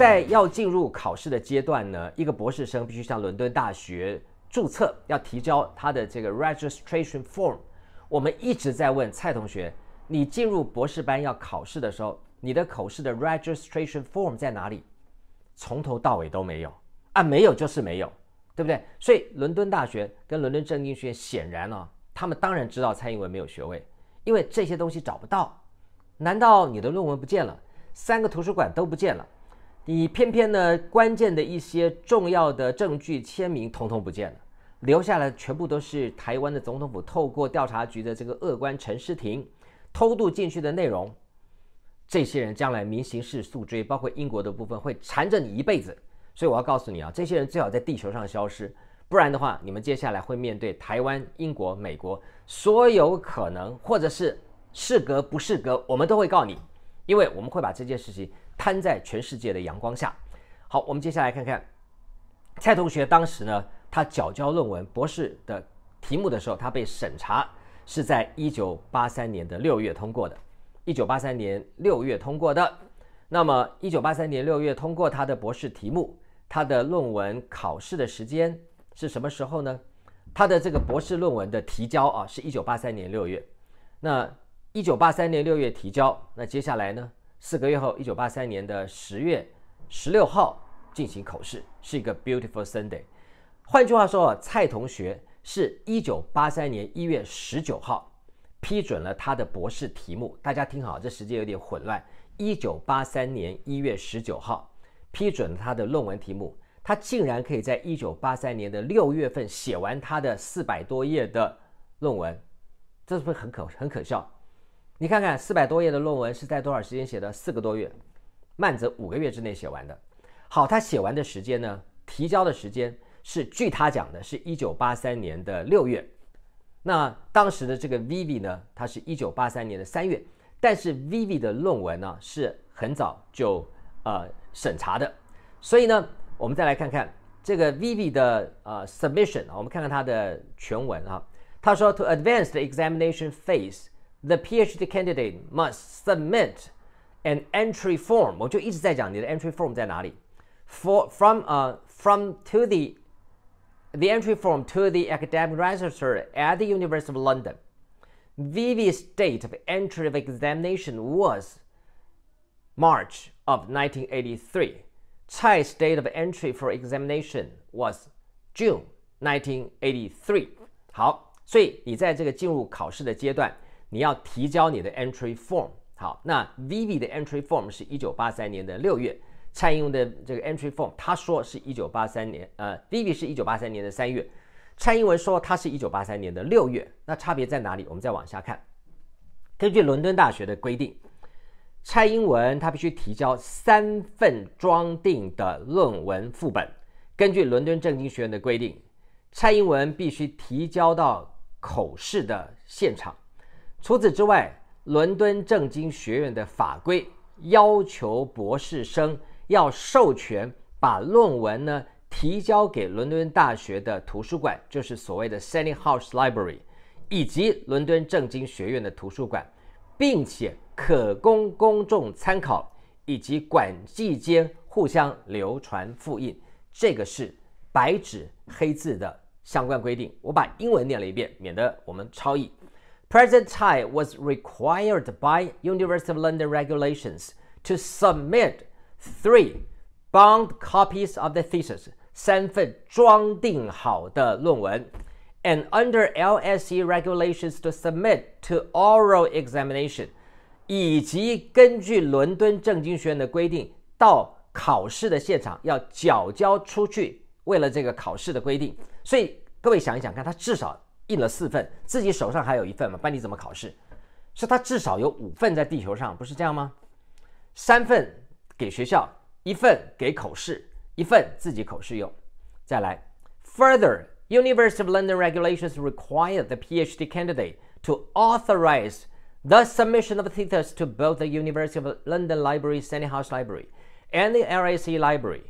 在要进入考试的阶段呢，一个博士生必须向伦敦大学注册，要提交他的这个 registration form。我们一直在问蔡同学，你进入博士班要考试的时候，你的口试的 registration form 在哪里？从头到尾都没有啊，没有就是没有，对不对？所以伦敦大学跟伦敦政经学院显然呢，他们当然知道蔡英文没有学位，因为这些东西找不到。难道你的论文不见了？三个图书馆都不见了？你偏偏呢，关键的一些重要的证据签名，通通不见了，留下来全部都是台湾的总统府透过调查局的这个恶官陈诗婷偷渡进去的内容。这些人将来民刑事诉追，包括英国的部分会缠着你一辈子。所以我要告诉你啊，这些人最好在地球上消失，不然的话，你们接下来会面对台湾、英国、美国所有可能，或者是适格不适格，我们都会告你。因为我们会把这件事情摊在全世界的阳光下。好，我们接下来看看蔡同学当时呢，他缴交论文博士的题目的时候，他被审查是在一九八三年的六月通过的。一九八三年六月通过的。那么一九八三年六月通过他的博士题目，他的论文考试的时间是什么时候呢？他的这个博士论文的提交啊，是一九八三年六月。那一九八三年六月提交，那接下来呢？四个月后，一九八三年的十月十六号进行口试，是一个 beautiful Sunday。换句话说，蔡同学是一九八三年一月十九号批准了他的博士题目。大家听好，这时间有点混乱。一九八三年一月十九号批准了他的论文题目，他竟然可以在一九八三年的六月份写完他的四百多页的论文，这是不是很可很可笑？你看看四百多页的论文是在多少时间写的？四个多月，慢则五个月之内写完的。好，他写完的时间呢？提交的时间是据他讲的，是一九八三年的六月。那当时的这个 Viv 呢，他是一九八三年的三月。但是 Viv 的论文呢，是很早就呃审查的。所以呢，我们再来看看这个 Viv 的呃 submission 啊，我们看看他的全文啊。他说：To a d v a n c e the examination phase。the PhD candidate must submit an entry form。我就一直在讲你的 entry form 在哪里。For from uh from to the the entry form to the academic register at the University of London. Vivi's date of entry of examination was March of 1983. Chai's date of entry for examination was June 1983. 好，所以你在这个进入考试的阶段。你要提交你的 entry form。好，那 Viv 的 entry form 是一九八三年的六月，蔡英文的这个 entry form，他说是一九八三年，呃，Viv 是一九八三年的三月，蔡英文说他是一九八三年的六月，那差别在哪里？我们再往下看。根据伦敦大学的规定，蔡英文他必须提交三份装订的论文副本。根据伦敦政经学院的规定，蔡英文必须提交到口试的现场。除此之外，伦敦政经学院的法规要求博士生要授权把论文呢提交给伦敦大学的图书馆，就是所谓的 s e n i t e House Library，以及伦敦政经学院的图书馆，并且可供公众参考以及馆际间互相流传复印。这个是白纸黑字的相关规定。我把英文念了一遍，免得我们抄译。President Tai was required by University of London regulations to submit three bound copies of the thesis, 三份装订好的论文, and under LSE regulations to submit to oral examination，以及根据伦敦政经学院的规定，到考试的现场要缴交出去，为了这个考试的规定，所以各位想一想看，他至少印了四份，自己手上还有一份嘛？班里怎么考试？是他至少有五份在地球上，不是这样吗？三份给学校，一份给口试，一份自己口试用。再来，Further, University of London regulations require the PhD candidate to authorize the submission of thesis to both the University of London Library, House Library, and the RAC Library,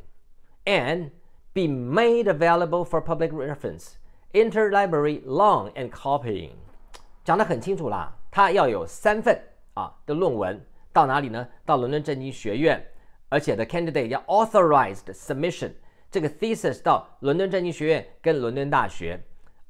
and be made available for public reference Interlibrary loan and copying 讲的很清楚啦，它要有三份啊的论文到哪里呢？到伦敦政经学院，而且的 candidate 要 authorized submission 这个 thesis 到伦敦政经学院跟伦敦大学，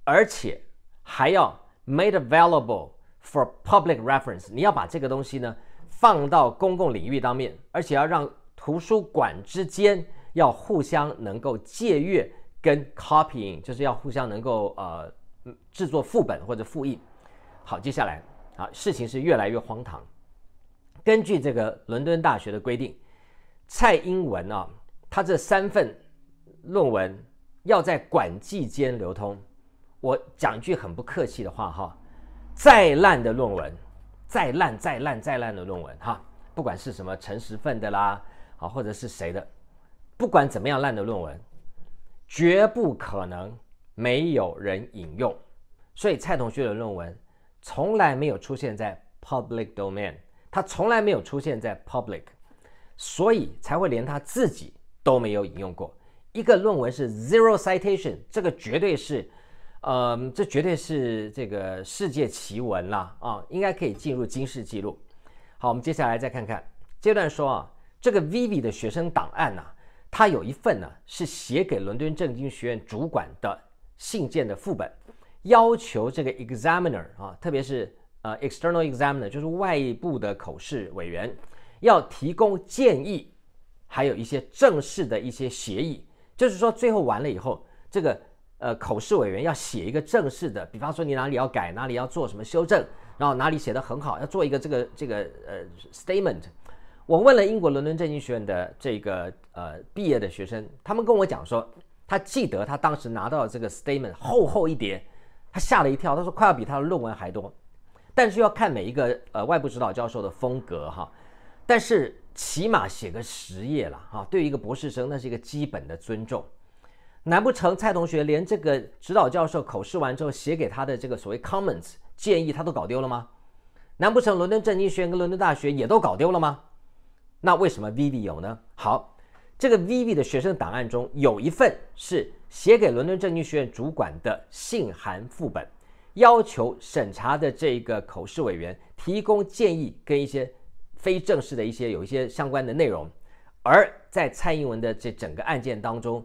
而且还要 made available for public reference，你要把这个东西呢放到公共领域当面，而且要让图书馆之间要互相能够借阅。跟 copying 就是要互相能够呃制作副本或者复印。好，接下来啊事情是越来越荒唐。根据这个伦敦大学的规定，蔡英文啊他这三份论文要在管际间流通。我讲句很不客气的话哈，再烂的论文，再烂再烂再烂的论文哈，不管是什么陈时份的啦，啊或者是谁的，不管怎么样烂的论文。绝不可能没有人引用，所以蔡同学的论文从来没有出现在 public domain，他从来没有出现在 public，所以才会连他自己都没有引用过一个论文是 zero citation，这个绝对是，呃，这绝对是这个世界奇闻了啊，应该可以进入今世纪录。好，我们接下来再看看阶段说啊，这个 Viv i 的学生档案呐。他有一份呢，是写给伦敦政经学院主管的信件的副本，要求这个 examiner 啊，特别是呃 external examiner，就是外部的口试委员，要提供建议，还有一些正式的一些协议。就是说，最后完了以后，这个呃口试委员要写一个正式的，比方说你哪里要改，哪里要做什么修正，然后哪里写的很好，要做一个这个这个呃 statement。我问了英国伦敦政经学院的这个呃毕业的学生，他们跟我讲说，他记得他当时拿到这个 statement 厚厚一叠，他吓了一跳，他说快要比他的论文还多，但是要看每一个呃外部指导教授的风格哈，但是起码写个十页了哈，对一个博士生那是一个基本的尊重。难不成蔡同学连这个指导教授口试完之后写给他的这个所谓 comments 建议他都搞丢了吗？难不成伦敦政经学院跟伦敦大学也都搞丢了吗？那为什么 VV 有呢？好，这个 VV 的学生档案中有一份是写给伦敦政经学院主管的信函副本，要求审查的这个口试委员提供建议跟一些非正式的一些有一些相关的内容。而在蔡英文的这整个案件当中，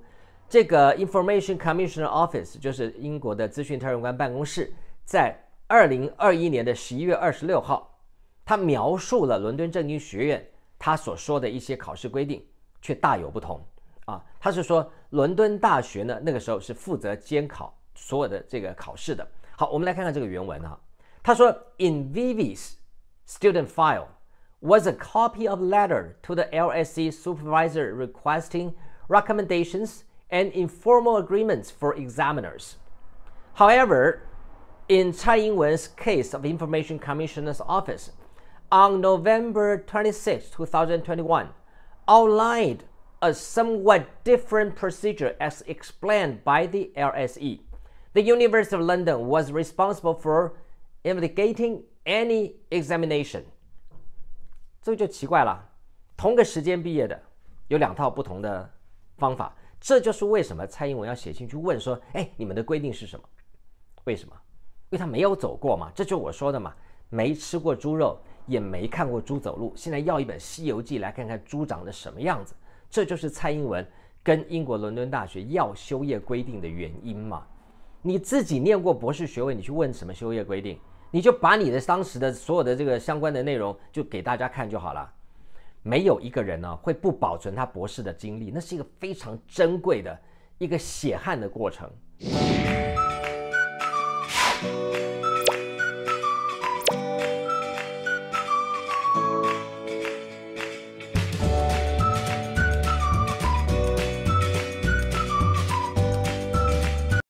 这个 Information Commissioner Office 就是英国的资讯特任官办公室，在二零二一年的十一月二十六号，他描述了伦敦政经学院。他所说的一些考试规定却大有不同啊。他是说，伦敦大学呢那个时候是负责监考所有的这个考试的。好，我们来看看这个原文哈。他说，In Vivi's student file was a copy of letter to the LSC supervisor requesting recommendations and informal agreements for examiners. However, in Tsai Ing-wen's case of Information Commissioner's office on November 26, 2021, outlined a somewhat different procedure as explained by the LSE. The University of London was responsible for investigating any examination。这就奇怪了，同个时间毕业的有两套不同的方法，这就是为什么蔡英文要写信去问说：“哎，你们的规定是什么？为什么？因为他没有走过嘛，这就我说的嘛，没吃过猪肉。”也没看过猪走路，现在要一本《西游记》来看看猪长得什么样子，这就是蔡英文跟英国伦敦大学要修业规定的原因嘛？你自己念过博士学位，你去问什么修业规定？你就把你的当时的所有的这个相关的内容就给大家看就好了。没有一个人呢会不保存他博士的经历，那是一个非常珍贵的一个血汗的过程。